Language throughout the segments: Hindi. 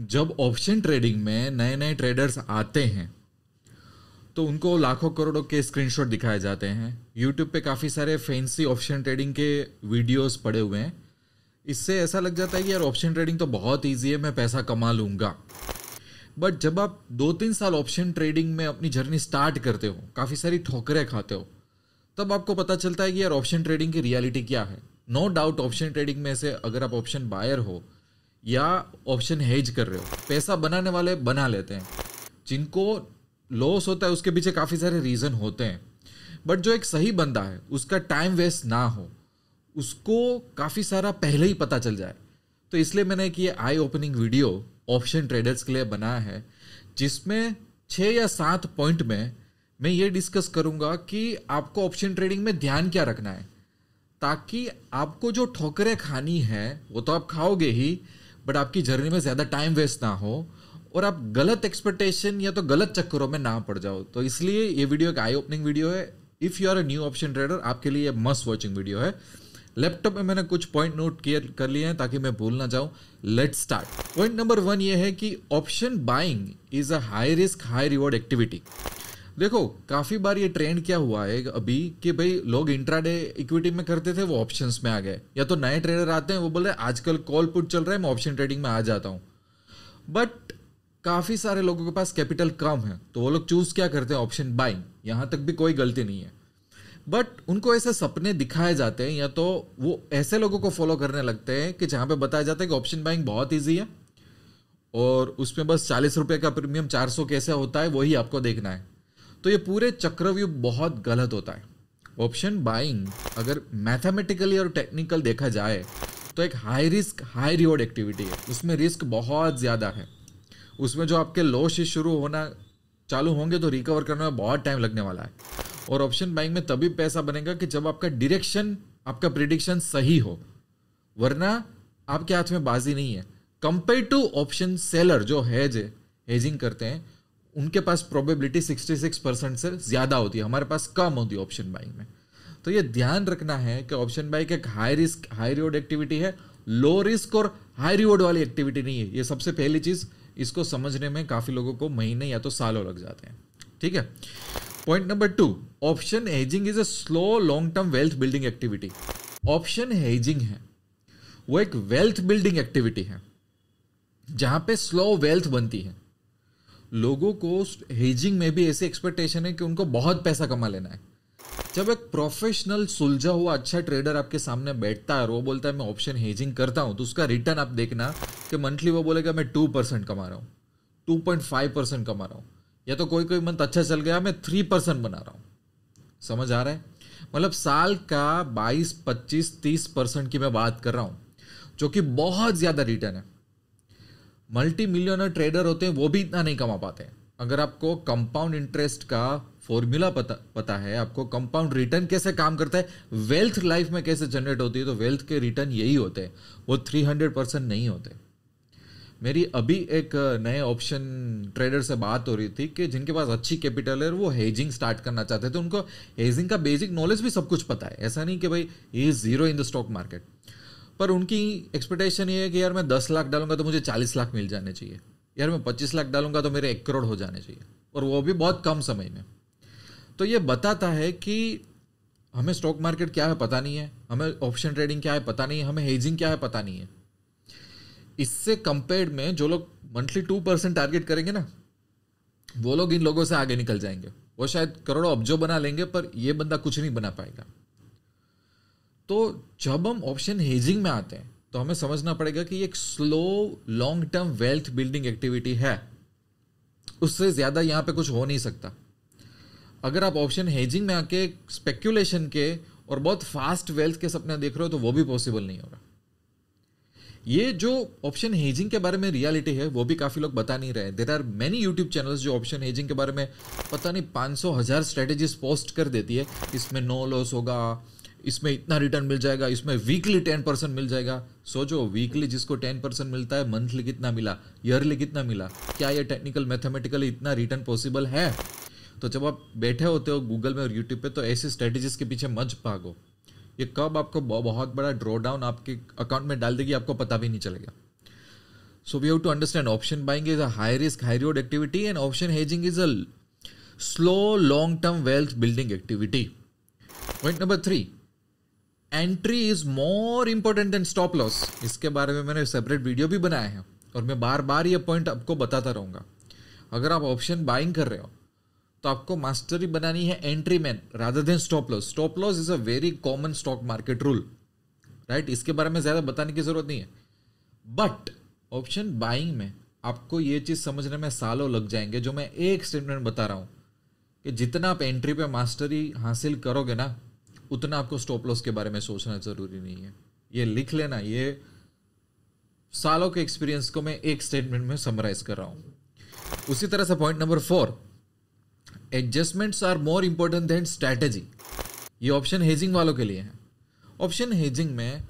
जब ऑप्शन ट्रेडिंग में नए नए ट्रेडर्स आते हैं तो उनको लाखों करोड़ों के स्क्रीनशॉट दिखाए जाते हैं यूट्यूब पे काफ़ी सारे फैंसी ऑप्शन ट्रेडिंग के वीडियोस पड़े हुए हैं इससे ऐसा लग जाता है कि यार ऑप्शन ट्रेडिंग तो बहुत ईजी है मैं पैसा कमा लूँगा बट जब आप दो तीन साल ऑप्शन ट्रेडिंग में अपनी जर्नी स्टार्ट करते हो काफ़ी सारी ठोकरें खाते हो तब आपको पता चलता है कि यार ऑप्शन ट्रेडिंग की रियलिटी क्या है नो डाउट ऑप्शन ट्रेडिंग में से अगर आप ऑप्शन बायर हो या ऑप्शन हेज कर रहे हो पैसा बनाने वाले बना लेते हैं जिनको लॉस होता है उसके पीछे काफ़ी सारे रीज़न होते हैं बट जो एक सही बंदा है उसका टाइम वेस्ट ना हो उसको काफ़ी सारा पहले ही पता चल जाए तो इसलिए मैंने एक ये eye opening video option traders के लिए बनाया है जिसमें छः या सात पॉइंट में मैं ये डिस्कस करूँगा कि आपको ऑप्शन ट्रेडिंग में ध्यान क्या रखना है ताकि आपको जो ठोकरें खानी है वो तो आप खाओगे ही बट आपकी जर्नी में ज़्यादा टाइम वेस्ट ना हो और आप गलत एक्सपेक्टेशन या तो गलत चक्करों में ना पड़ जाओ तो इसलिए ये वीडियो एक आई ओपनिंग वीडियो है if you are a new option trader आपके लिए मस्ट वॉचिंग वीडियो है लैपटॉप में मैंने कुछ पॉइंट नोट किए कर लिए हैं ताकि मैं भूल ना जाऊं let start point number one ये है कि option buying is a high risk high reward activity देखो काफी बार ये ट्रेंड क्या हुआ है अभी कि भाई लोग इंट्राडे इक्विटी में करते थे वो ऑप्शन में आ गए या तो नए ट्रेडर आते हैं वो बोल रहे हैं आजकल कॉल पुट चल रहा है मैं ऑप्शन ट्रेडिंग में आ जाता हूँ बट काफी सारे लोगों के पास कैपिटल कम है तो वो लोग चूज क्या करते हैं ऑप्शन बाइंग यहाँ तक भी कोई गलती नहीं है बट उनको ऐसे सपने दिखाए जाते हैं या तो वो ऐसे लोगों को फॉलो करने लगते हैं कि जहाँ पे बताया जाता है कि ऑप्शन बाइंग बहुत ईजी है और उसमें बस चालीस रुपये का प्रीमियम चार सौ कैसे होता है वही आपको देखना है तो ये पूरे चक्रव्यूह बहुत गलत होता है ऑप्शन बाइंग अगर मैथमेटिकली और टेक्निकल देखा जाए तो एक high risk high reward activity है उसमें रिस्क बहुत ज़्यादा है उसमें जो आपके ही शुरू होना चालू होंगे तो रिकवर करने में बहुत टाइम लगने वाला है और ऑप्शन बाइंग में तभी पैसा बनेगा कि जब आपका डिरेक्शन आपका प्रिडिक्शन सही हो वरना आपके हाथ में बाजी नहीं है कंपेयर टू ऑप्शन सेलर जो हैज हेजिंग करते हैं उनके पास प्रोबेबिलिटी 66 परसेंट से ज़्यादा होती है हमारे पास कम होती है ऑप्शन बाइंग में तो ये ध्यान रखना है कि ऑप्शन बाइक एक high risk high reward activity है लो रिस्क और हाई रिवॉर्ड वाली एक्टिविटी नहीं है ये सबसे पहली चीज़ इसको समझने में काफ़ी लोगों को महीने या तो सालों लग जाते हैं ठीक है point number two option hedging is a slow long term wealth building activity option hedging है वो एक वेल्थ बिल्डिंग एक्टिविटी है जहां पे स्लो वेल्थ बनती है लोगों को हेजिंग में भी ऐसी एक्सपेक्टेशन है कि उनको बहुत पैसा कमा लेना है जब एक प्रोफेशनल सुलझा हुआ अच्छा ट्रेडर आपके सामने बैठता है और वो बोलता है मैं ऑप्शन हेजिंग करता हूँ तो उसका रिटर्न आप देखना कि मंथली वो बोलेगा मैं टू परसेंट कमा रहा हूँ टू पॉइंट फाइव परसेंट कमा रहा हूँ या तो कोई कोई मंथ अच्छा चल गया मैं थ्री परसेंट बना रहा हूँ समझ आ रहा है मतलब साल का बाईस पच्चीस तीस परसेंट की मैं बात कर रहा हूँ जो कि बहुत ज़्यादा रिटर्न है मल्टी मिलियनर ट्रेडर होते हैं वो भी इतना नहीं कमा पाते अगर आपको कंपाउंड इंटरेस्ट का फॉर्मूला पता पता है आपको कंपाउंड रिटर्न कैसे काम करता है वेल्थ लाइफ में कैसे जनरेट होती है तो वेल्थ के रिटर्न यही होते हैं वो थ्री हंड्रेड परसेंट नहीं होते मेरी अभी एक नए ऑप्शन ट्रेडर से बात हो रही थी कि जिनके पास अच्छी कैपिटल है वो हेजिंग स्टार्ट करना चाहते थे तो उनको हेजिंग का बेसिक नॉलेज भी सब कुछ पता है ऐसा नहीं कि भाई ये zero in the stock market पर उनकी एक्सपेक्टेशन ये है कि यार मैं दस लाख डालूंगा तो मुझे चालीस लाख मिल जाने चाहिए यार मैं पच्चीस लाख डालूंगा तो मेरे एक करोड़ हो जाने चाहिए और वो भी बहुत कम समय में तो ये बताता है कि हमें स्टॉक मार्केट क्या है पता नहीं है हमें ऑप्शन ट्रेडिंग क्या है पता नहीं है हमें हेजिंग क्या है पता नहीं है इससे कंपेयर्ड में जो लोग मंथली टू परसेंट टारगेट करेंगे ना वो लोग इन लोगों से आगे निकल जाएंगे वो शायद करोड़ों अब्जो बना लेंगे पर ये बंदा कुछ नहीं बना पाएगा तो जब हम ऑप्शन हेजिंग में आते हैं तो हमें समझना पड़ेगा कि एक slow long term wealth building activity है उससे ज़्यादा यहां पे कुछ हो नहीं सकता अगर आप ऑप्शन हेजिंग में आके स्पेक्यूलेशन के और बहुत फास्ट वेल्थ के सपने देख रहे हो तो वो भी पॉसिबल नहीं होगा ये जो ऑप्शन हेजिंग के बारे में रियलिटी है वो भी काफ़ी लोग बता नहीं रहे there are many YouTube channels जो ऑप्शन हेजिंग के बारे में पता नहीं पाँच सौ हज़ार स्ट्रेटेजीज पोस्ट कर देती है इसमें नो लॉस होगा इसमें इतना रिटर्न मिल जाएगा इसमें वीकली टेन परसेंट मिल जाएगा सोचो वीकली जिसको टेन परसेंट मिलता है मंथली कितना मिला ईयरली कितना मिला क्या ये टेक्निकल मैथमेटिकली इतना रिटर्न पॉसिबल है तो जब आप बैठे होते हो गूगल में और यूट्यूब पे तो ऐसे स्ट्रेटेजीज के पीछे मच भागो ये कब आपको बहुत बड़ा ड्रॉडाउन आपके अकाउंट में डाल देगी आपको पता भी नहीं चलेगा so we have to understand option buying is a high risk high reward activity and option hedging is a slow long term wealth building activity point number three entry is more important than stop loss इसके बारे में मैंने सेपरेट वीडियो भी बनाया है और मैं बार बार ये पॉइंट आपको बताता रहूँगा अगर आप ऑप्शन बाइंग कर रहे हो तो आपको मास्टरी बनानी है एंट्री मैन rather than stop loss stop loss is a very common stock market rule right इसके बारे में ज़्यादा बताने की ज़रूरत नहीं है बट ऑप्शन बाइंग में आपको ये चीज़ समझने में सालों लग जाएंगे जो मैं एक स्टेटमेंट बता रहा हूँ कि जितना आप एंट्री पे मास्टरी हासिल करोगे ना उतना आपको स्टॉप लॉस के बारे में सोचना ज़रूरी नहीं है ये लिख लेना ये सालों के एक्सपीरियंस को मैं एक स्टेटमेंट में समराइज कर रहा हूं उसी तरह से point number four adjustments are more important than strategy ये ऑप्शन हेजिंग वालों के लिए है ऑप्शन हेजिंग में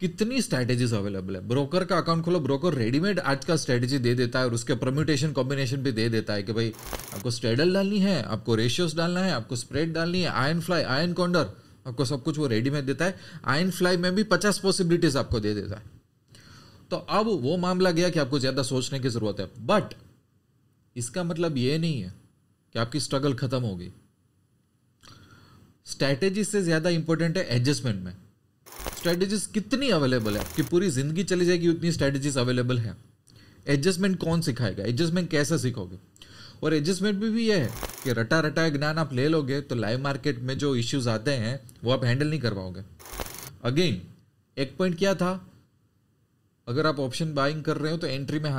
कितनी स्ट्रैटेजीज अवेलेबल है ब्रोकर का अकाउंट खोलो ब्रोकर रेडीमेड आज का स्ट्रैटेजी दे देता है और उसके प्रम्यूटेशन कॉम्बिनेशन भी दे देता है कि भाई आपको स्ट्रेडल डालनी है आपको रेशियोस डालना है आपको स्प्रेड डालनी है आयन फ्लाई आयन कॉन्डर आपको सब कुछ वो रेडीमेड देता है आयन फ्लाई में भी पचास पॉसिबिलिटीज आपको दे देता है तो अब वो मामला गया कि आपको ज़्यादा सोचने की ज़रूरत है बट इसका मतलब ये नहीं है कि आपकी स्ट्रगल खत्म होगी स्ट्रैटेजी से ज़्यादा इंपॉर्टेंट है एडजस्टमेंट में स्ट्रेटजीज कितनी अवेलेबल है आपकी पूरी जिंदगी चली जाएगी उतनी स्ट्रेटजीज अवेलेबल है एडजस्टमेंट कौन सिखाएगा एडजस्टमेंट कैसे सीखोगे और एडजस्टमेंट भी, भी ये है कि रटा रटा ज्ञान आप ले लोगे तो लाइव मार्केट में जो इश्यूज आते हैं वो आप हैंडल नहीं कर पाओगे अगेन एक पॉइंट क्या था अगर आप ऑप्शन बाइंग कर रहे हो तो एंट्री में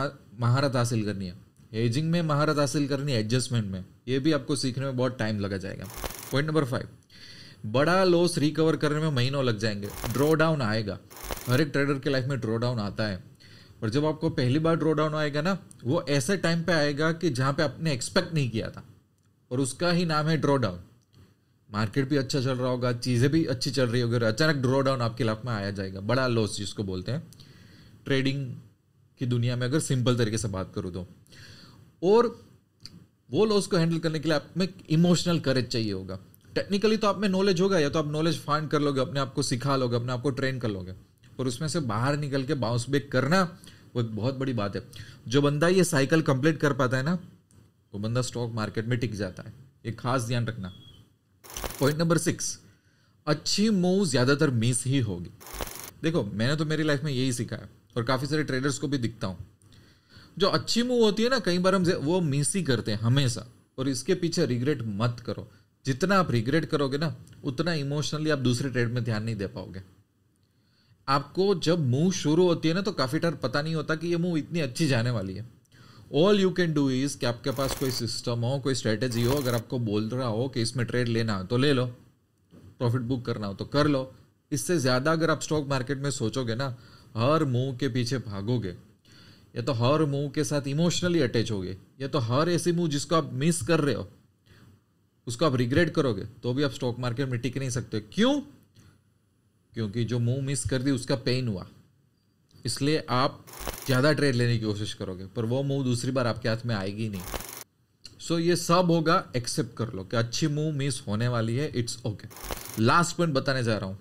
महारत हासिल करनी है एजिंग में महारत हासिल करनी है एडजस्टमेंट में ये भी आपको सीखने में बहुत टाइम लगा जाएगा पॉइंट नंबर फाइव बड़ा लॉस रिकवर करने में महीनों लग जाएंगे ड्रॉ डाउन आएगा हर एक ट्रेडर के लाइफ में ड्रॉ डाउन आता है और जब आपको पहली बार ड्रॉ डाउन आएगा ना वो ऐसे टाइम पे आएगा कि जहाँ पे आपने एक्सपेक्ट नहीं किया था और उसका ही नाम है ड्रॉ डाउन मार्केट भी अच्छा चल रहा होगा चीज़ें भी अच्छी चल रही होगी और अचानक ड्रॉडाउन डाउन आपके लाइफ में आया जाएगा बड़ा लॉस जिसको बोलते हैं ट्रेडिंग की दुनिया में अगर सिंपल तरीके से बात करूँ तो और वो लॉस को हैंडल करने के लिए आप में इमोशनल करेज चाहिए होगा टेक्निकली तो आप में नॉलेज होगा या तो आप नॉलेज फाइंड कर लोगे अपने आप को सिखा लोगे अपने आप को ट्रेन कर लोगे और उसमें से बाहर निकल के बाउंस बैक करना वो एक बहुत बड़ी बात है जो बंदा ये साइकिल कंप्लीट कर पाता है ना वो बंदा स्टॉक मार्केट में टिक जाता है ये खास ध्यान रखना पॉइंट नंबर सिक्स अच्छी मूव ज़्यादातर मिस ही होगी देखो मैंने तो मेरी लाइफ में यही सीखा है और काफ़ी सारे ट्रेडर्स को भी दिखता हूँ जो अच्छी मूव होती है ना कई बार हम वो मिस ही करते हैं हमेशा और इसके पीछे रिग्रेट मत करो जितना आप रिग्रेट करोगे ना उतना इमोशनली आप दूसरे ट्रेड में ध्यान नहीं दे पाओगे आपको जब मूव शुरू होती है ना तो काफ़ी टाइम पता नहीं होता कि ये मूव इतनी अच्छी जाने वाली है all you can do is कि आपके पास कोई सिस्टम हो कोई स्ट्रेटेजी हो अगर आपको बोल रहा हो कि इसमें ट्रेड लेना हो तो ले लो प्रॉफिट बुक करना हो तो कर लो इससे ज़्यादा अगर आप स्टॉक मार्केट में सोचोगे ना हर मूव के पीछे भागोगे या तो हर मूव के साथ इमोशनली अटैच होगे या तो हर ऐसी मूव जिसको आप मिस कर रहे हो उसको आप रिग्रेट करोगे तो भी आप स्टॉक मार्केट में टिक नहीं सकते क्यों क्योंकि जो मूव मिस कर दी उसका पेन हुआ इसलिए आप ज़्यादा ट्रेड लेने की कोशिश करोगे पर वो मूव दूसरी बार आपके हाथ में आएगी नहीं सो so, ये सब होगा एक्सेप्ट कर लो कि अच्छी मूव मिस होने वाली है इट्स ओके लास्ट पॉइंट बताने जा रहा हूँ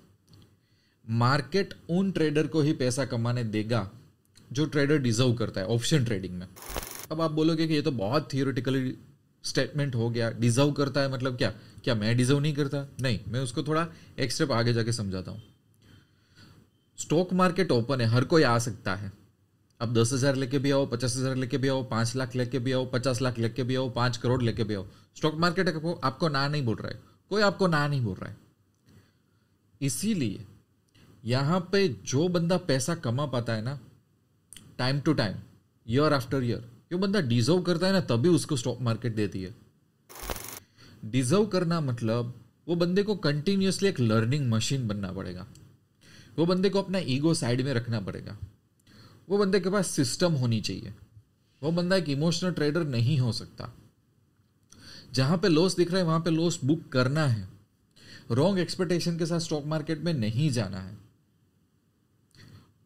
मार्केट उन ट्रेडर को ही पैसा कमाने देगा जो ट्रेडर डिजर्व करता है ऑप्शन ट्रेडिंग में अब आप बोलोगे कि ये तो बहुत थियोरिटिकली स्टेटमेंट हो गया डिजर्व करता है मतलब क्या क्या मैं डिजर्व नहीं करता नहीं मैं उसको थोड़ा एक स्टेप आगे जाके समझाता हूँ स्टॉक मार्केट ओपन है हर कोई आ सकता है अब दस हज़ार लेके भी आओ पचास हज़ार लेके भी आओ पाँच लाख लेके भी आओ पचास लाख लेके भी आओ पांच करोड़ लेके भी आओ स्टॉक मार्केट आपको आपको ना नहीं बोल रहा है कोई आपको ना नहीं बोल रहा है इसीलिए यहाँ पे जो बंदा पैसा कमा पाता है ना time to time year after year जो बंदा डिजर्व करता है ना तभी उसको स्टॉक मार्केट देती है डिजर्व करना मतलब वो बंदे को कंटिन्यूसली एक लर्निंग मशीन बनना पड़ेगा वो बंदे को अपना ईगो साइड में रखना पड़ेगा वो बंदे के पास सिस्टम होनी चाहिए वो बंदा एक इमोशनल ट्रेडर नहीं हो सकता जहाँ पे लॉस दिख रहा है वहाँ पे लॉस बुक करना है रॉन्ग एक्सपेक्टेशन के साथ स्टॉक मार्केट में नहीं जाना है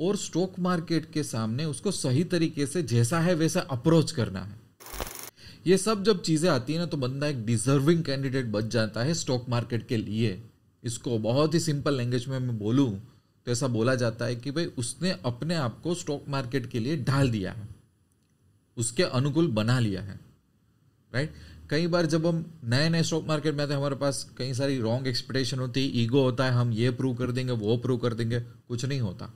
और स्टॉक मार्केट के सामने उसको सही तरीके से जैसा है वैसा अप्रोच करना है ये सब जब चीज़ें आती है ना तो बंदा एक डिजर्विंग कैंडिडेट बच जाता है स्टॉक मार्केट के लिए इसको बहुत ही सिंपल लैंग्वेज में मैं बोलूँ तो ऐसा बोला जाता है कि भाई उसने अपने आप को स्टॉक मार्केट के लिए ढाल दिया है उसके अनुकूल बना लिया है राइट कई बार जब हम नए नए स्टॉक मार्केट में आते हैं हमारे पास कई सारी रॉन्ग एक्सपेक्टेशन होती है ईगो होता है हम ये प्रूव कर देंगे वो प्रूव कर देंगे कुछ नहीं होता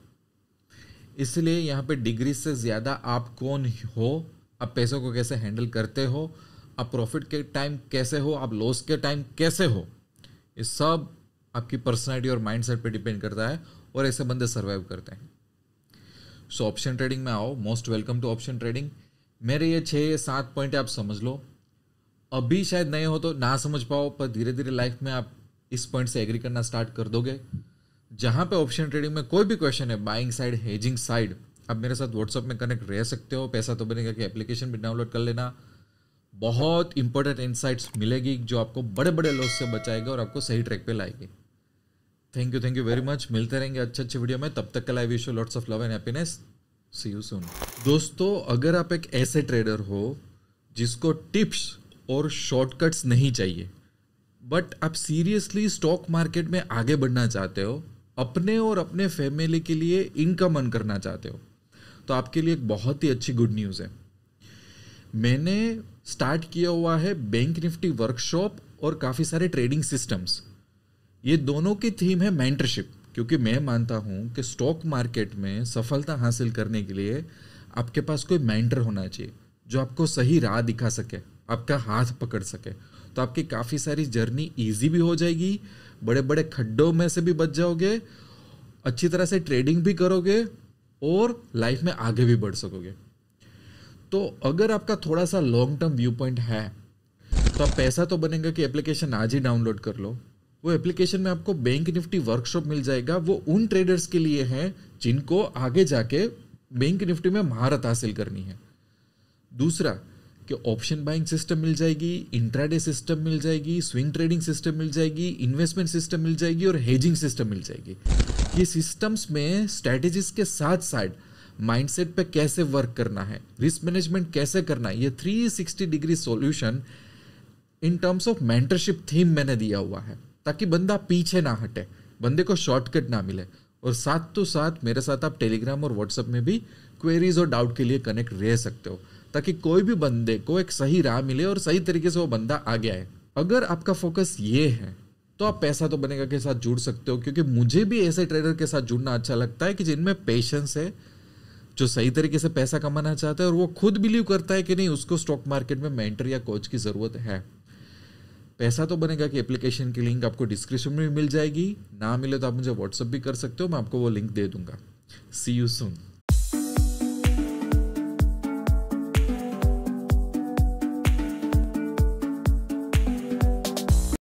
इसलिए यहाँ पे डिग्री से ज़्यादा आप कौन हो आप पैसों को कैसे हैंडल करते हो आप प्रॉफिट के टाइम कैसे हो आप लॉस के टाइम कैसे हो ये सब आपकी पर्सनैलिटी और सेट पर डिपेंड करता है और ऐसे बंदे सर्वाइव करते हैं सो ऑप्शन ट्रेडिंग में आओ most welcome to option trading मेरे ये छः या सात पॉइंट आप समझ लो अभी शायद नए हो तो ना समझ पाओ पर धीरे धीरे लाइफ में आप इस पॉइंट से एग्री करना स्टार्ट कर दोगे जहाँ पे ऑप्शन ट्रेडिंग में कोई भी क्वेश्चन है बाइंग साइड हेजिंग साइड आप मेरे साथ व्हाट्सअप में कनेक्ट रह सकते हो पैसा तो बनेगा कि एप्लीकेशन भी डाउनलोड कर लेना बहुत इंपॉर्टेंट इंसाइट्स मिलेगी जो आपको बड़े बड़े लॉस से बचाएगा और आपको सही ट्रैक पे लाएगी thank you thank you very much मिलते रहेंगे अच्छे अच्छे वीडियो में तब तक कल I wish you lots of love and happiness see you soon दोस्तों अगर आप एक ऐसे ट्रेडर हो जिसको टिप्स और शॉर्टकट्स नहीं चाहिए बट आप सीरियसली स्टॉक मार्केट में आगे बढ़ना चाहते हो अपने और अपने फैमिली के लिए इनकम अर्न करना चाहते हो तो आपके लिए एक बहुत ही अच्छी गुड न्यूज़ है मैंने स्टार्ट किया हुआ है बैंक निफ्टी वर्कशॉप और काफ़ी सारे ट्रेडिंग सिस्टम्स ये दोनों की थीम है मेंटरशिप क्योंकि मैं मानता हूँ कि स्टॉक मार्केट में सफलता हासिल करने के लिए आपके पास कोई मेंटर होना चाहिए जो आपको सही राह दिखा सके आपका हाथ पकड़ सके तो आपकी काफ़ी सारी जर्नी ईजी भी हो जाएगी बड़े बड़े खड्डों में से भी बच जाओगे अच्छी तरह से ट्रेडिंग भी करोगे और लाइफ में आगे भी बढ़ सकोगे तो अगर आपका थोड़ा सा लॉन्ग टर्म व्यू पॉइंट है तो आप पैसा तो बनेगा कि एप्लीकेशन आज ही डाउनलोड कर लो वो एप्लीकेशन में आपको बैंक निफ्टी वर्कशॉप मिल जाएगा वो उन ट्रेडर्स के लिए है जिनको आगे जाके बैंक निफ्टी में महारत हासिल करनी है दूसरा कि ऑप्शन बाइंग सिस्टम मिल जाएगी इंट्राडे सिस्टम मिल जाएगी स्विंग ट्रेडिंग सिस्टम मिल जाएगी इन्वेस्टमेंट सिस्टम मिल जाएगी और हेजिंग सिस्टम मिल जाएगी ये सिस्टम्स में स्ट्रेटेजिस्ट के साथ साथ माइंडसेट पे कैसे वर्क करना है रिस्क मैनेजमेंट कैसे करना है ये 360 degree solution in terms of mentorship theme मैंने दिया हुआ है ताकि बंदा पीछे ना हटे बंदे को शॉर्टकट ना मिले और साथ तो साथ मेरे साथ आप टेलीग्राम और व्हाट्सएप में भी क्वेरीज और डाउट के लिए कनेक्ट रह सकते हो ताकि कोई भी बंदे को एक सही राह मिले और सही तरीके से वो बंदा आगे आए अगर आपका फोकस ये है तो आप पैसा तो बनेगा के साथ जुड़ सकते हो क्योंकि मुझे भी ऐसे ट्रेडर के साथ जुड़ना अच्छा लगता है कि जिनमें पेशेंस है जो सही तरीके से पैसा कमाना चाहता है और वो खुद बिलीव करता है कि नहीं उसको स्टॉक मार्केट में मेंटर या कोच की ज़रूरत है पैसा तो बनेगा कि एप्लीकेशन की लिंक आपको डिस्क्रिप्शन में मिल जाएगी ना मिले तो आप मुझे व्हाट्सअप भी कर सकते हो मैं आपको वो लिंक दे दूंगा सी यू सुन